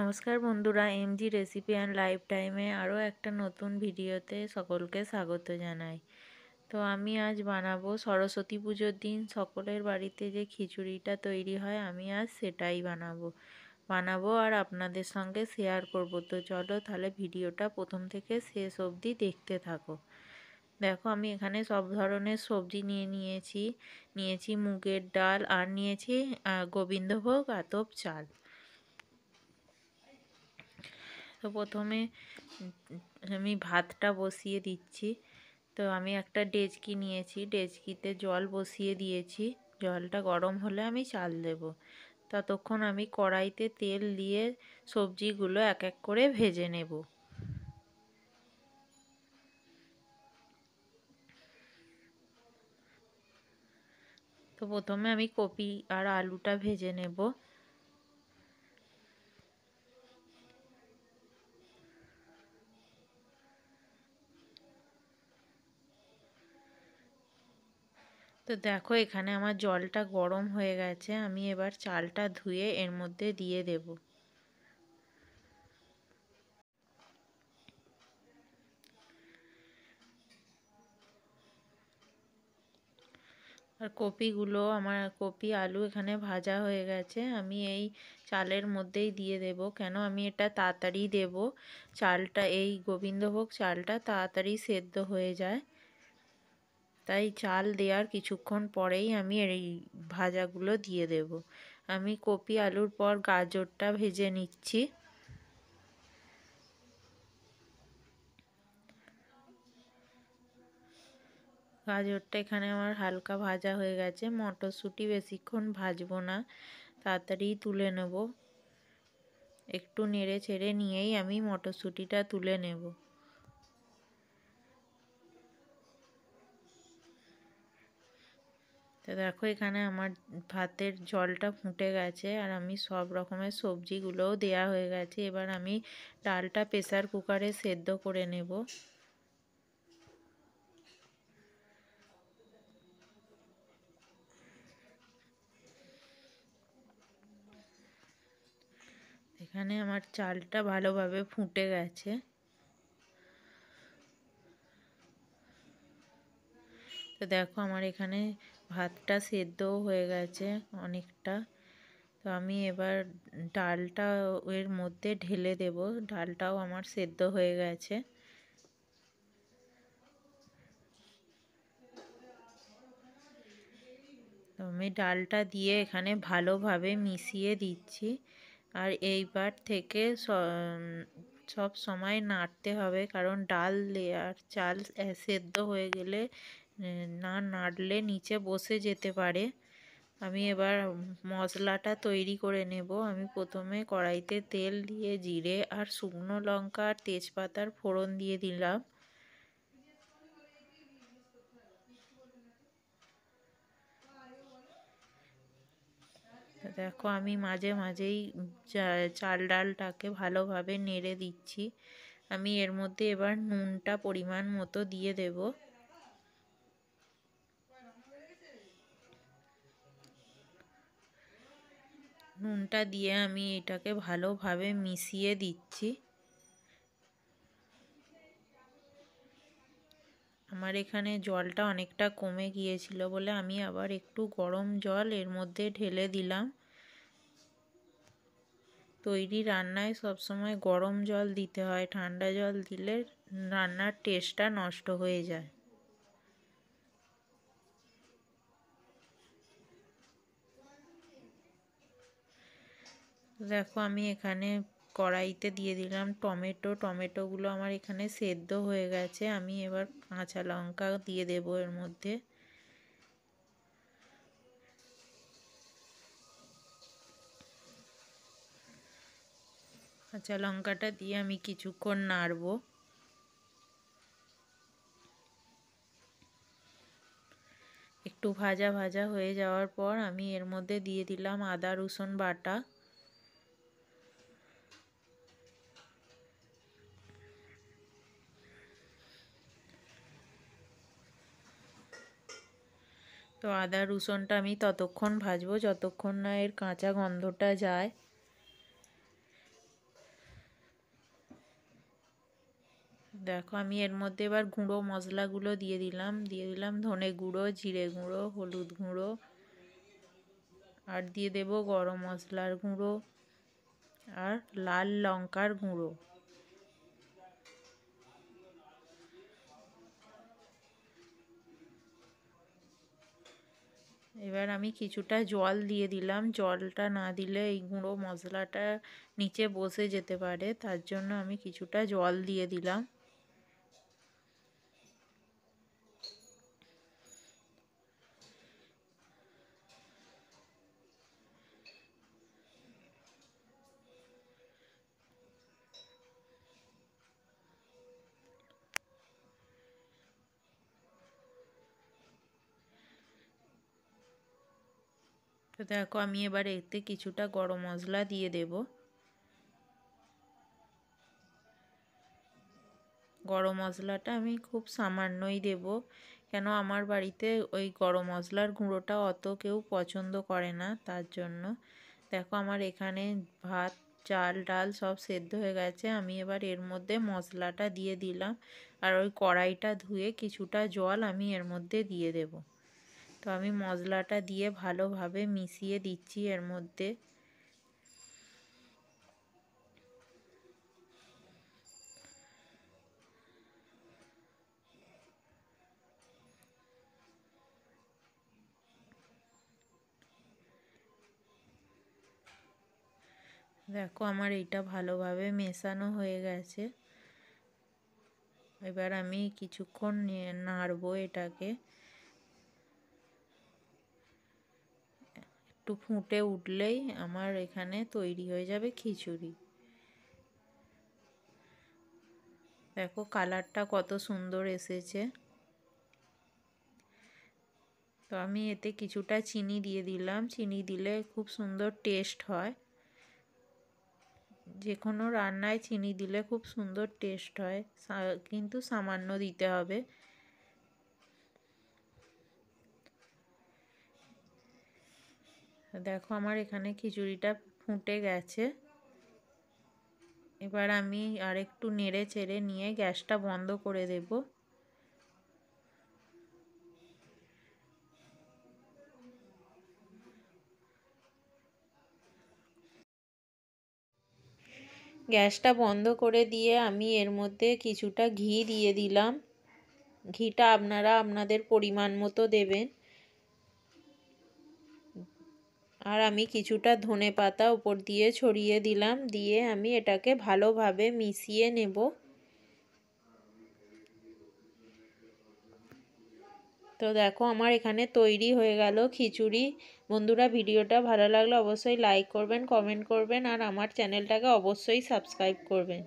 নমস্কার বন্ধুরা MG recipe and life টাইমে আরও একটা নতুন ভিডিওতে সকলকে স্বাগত জানাই তো আমি আজ বানাবো সরস্বতী পুজোর দিন সকলের বাড়িতে যে খিচুড়িটা তৈরি হয় আমি আজ সেটাই বানাবো বানাবো আর আপনাদের সঙ্গে শেয়ার করব তো চলো তাহলে ভিডিওটা প্রথম থেকে শেষ অবধি দেখতে থাকো দেখো আমি এখানে সব ধরনের সবজি নিয়ে নিয়েছি নিয়েছি মুগের ডাল আর নিয়েছি গোবিন্দভোগ আতপ চাল তো প্রথমে আমি ভাতটা বসিয়ে দিচ্ছি তো আমি একটা ডেচকি নিয়েছি ডেচকিতে জল বসিয়ে দিয়েছি জলটা গরম হলে আমি চাল দেবো ততক্ষণ আমি কড়াইতে তেল দিয়ে সবজিগুলো এক এক করে ভেজে নেব তো প্রথমে আমি কপি আর আলুটা ভেজে নেব তো দেখো এখানে আমার জলটা গরম হয়ে গেছে আমি এবার চালটা ধুয়ে এর মধ্যে দিয়ে দেব আর কপিগুলো আমার কপি আলু এখানে ভাজা হয়ে গেছে আমি এই চালের মধ্যেই দিয়ে দেব কেন আমি এটা তাড়াতাড়ি দেব চালটা এই গোবিন্দভোগ চালটা তাড়াতাড়ি সেদ্ধ হয়ে যায় তাই চাল দেওয়ার কিছুক্ষণ পরেই আমি এই ভাজাগুলো দিয়ে দেব আমি কপি আলুর পর গাজরটা ভেজে নিচ্ছি গাজরটা এখানে আমার হালকা ভাজা হয়ে গেছে মটরশুঁটি বেশিক্ষণ ভাজবো না তাড়াতাড়ি তুলে নেব একটু নেড়ে ছেড়ে নিয়েই আমি মটরশুঁটিটা তুলে নেব দেখো এখানে আমার ভাতের জলটা ফুটে গেছে আর আমি সব রকমের সবজিগুলোও দেয়া হয়ে গেছে এবার আমি ডালটা প্রেসার কুকারে সেদ্ধ করে নেব এখানে আমার চালটা ভালোভাবে ফুটে গেছে তো দেখো আমার এখানে ভাতটা সেদ্ধও হয়ে গেছে অনেকটা তো আমি এবার ডালটা এর মধ্যে ঢেলে দেব ডালটাও আমার সেদ্ধ হয়ে গেছে আমি ডালটা দিয়ে এখানে ভালোভাবে মিশিয়ে দিচ্ছি আর এইবার থেকে সব সময় নাড়তে হবে কারণ ডাল আর চাল সেদ্ধ হয়ে গেলে না নাড়লে নিচে বসে যেতে পারে আমি এবার মশলাটা তৈরি করে নেব আমি প্রথমে কড়াইতে তেল দিয়ে জিরে আর শুকনো লঙ্কা আর তেজপাতার ফোড়ন দিয়ে দিলাম দেখো আমি মাঝে মাঝেই চাল ডালটাকে ভালোভাবে নেড়ে দিচ্ছি আমি এর মধ্যে এবার নুনটা পরিমাণ মতো দিয়ে দেবো নুনটা দিয়ে আমি এটাকে ভালোভাবে মিশিয়ে দিচ্ছি আমার এখানে জলটা অনেকটা কমে গিয়েছিল বলে আমি আবার একটু গরম জল এর মধ্যে ঢেলে দিলাম তৈরি রান্নায় সবসময় গরম জল দিতে হয় ঠান্ডা জল দিলে রান্নার টেস্টটা নষ্ট হয়ে যায় দেখো আমি এখানে কড়াইতে দিয়ে দিলাম টমেটো টমেটোগুলো আমার এখানে সেদ্ধ হয়ে গেছে আমি এবার কাঁচা লঙ্কা দিয়ে দেব এর মধ্যে কাঁচা লঙ্কাটা দিয়ে আমি কিছুক্ষণ নাড়বো একটু ভাজা ভাজা হয়ে যাওয়ার পর আমি এর মধ্যে দিয়ে দিলাম আদা রসুন বাটা তো আদা রসুনটা আমি ততক্ষণ ভাজবো যতক্ষণ না এর কাঁচা গন্ধটা যায় দেখো আমি এর মধ্যে এবার গুঁড়ো মশলাগুলো দিয়ে দিলাম দিয়ে দিলাম ধনে গুঁড়ো জিরে গুঁড়ো হলুদ গুঁড়ো আর দিয়ে দেব গরম মশলার গুঁড়ো আর লাল লঙ্কার গুঁড়ো এবার আমি কিছুটা জল দিয়ে দিলাম জলটা না দিলে এই গুঁড়ো মশলাটা নিচে বসে যেতে পারে তার জন্য আমি কিছুটা জল দিয়ে দিলাম তো দেখো আমি এবার এতে কিছুটা গরম মশলা দিয়ে দেব গরম মশলাটা আমি খুব সামান্যই দেব কেন আমার বাড়িতে ওই গরম মশলার গুঁড়োটা অত কেউ পছন্দ করে না তার জন্য দেখো আমার এখানে ভাত চাল ডাল সব সেদ্ধ হয়ে গেছে আমি এবার এর মধ্যে মশলাটা দিয়ে দিলাম আর ওই কড়াইটা ধুয়ে কিছুটা জল আমি এর মধ্যে দিয়ে দেবো তো আমি মশলাটা দিয়ে ভালোভাবে মিশিয়ে দিচ্ছি এর মধ্যে দেখো আমার এটা ভালোভাবে মেশানো হয়ে গেছে এবার আমি কিছুক্ষণ নাড়বো এটাকে একটু ফুটে উঠলেই আমার এখানে তৈরি হয়ে যাবে খিচুড়ি দেখো কালারটা কত সুন্দর এসেছে তো আমি এতে কিছুটা চিনি দিয়ে দিলাম চিনি দিলে খুব সুন্দর টেস্ট হয় যে কোনো রান্নায় চিনি দিলে খুব সুন্দর টেস্ট হয় কিন্তু সামান্য দিতে হবে দেখো আমার এখানে খিচুড়িটা ফুটে গেছে এবার আমি আর একটু নেড়ে চেড়ে নিয়ে গ্যাসটা বন্ধ করে দেব গ্যাসটা বন্ধ করে দিয়ে আমি এর মধ্যে কিছুটা ঘি দিয়ে দিলাম ঘিটা আপনারা আপনাদের পরিমাণ মতো দেবেন আর আমি কিছুটা ধনে পাতা উপর দিয়ে ছড়িয়ে দিলাম দিয়ে আমি এটাকে ভালোভাবে মিশিয়ে নেব তো দেখো আমার এখানে তৈরি হয়ে গেল খিচুড়ি বন্ধুরা ভিডিওটা ভালো লাগলে অবশ্যই লাইক করবেন কমেন্ট করবেন আর আমার চ্যানেলটাকে অবশ্যই সাবস্ক্রাইব করবেন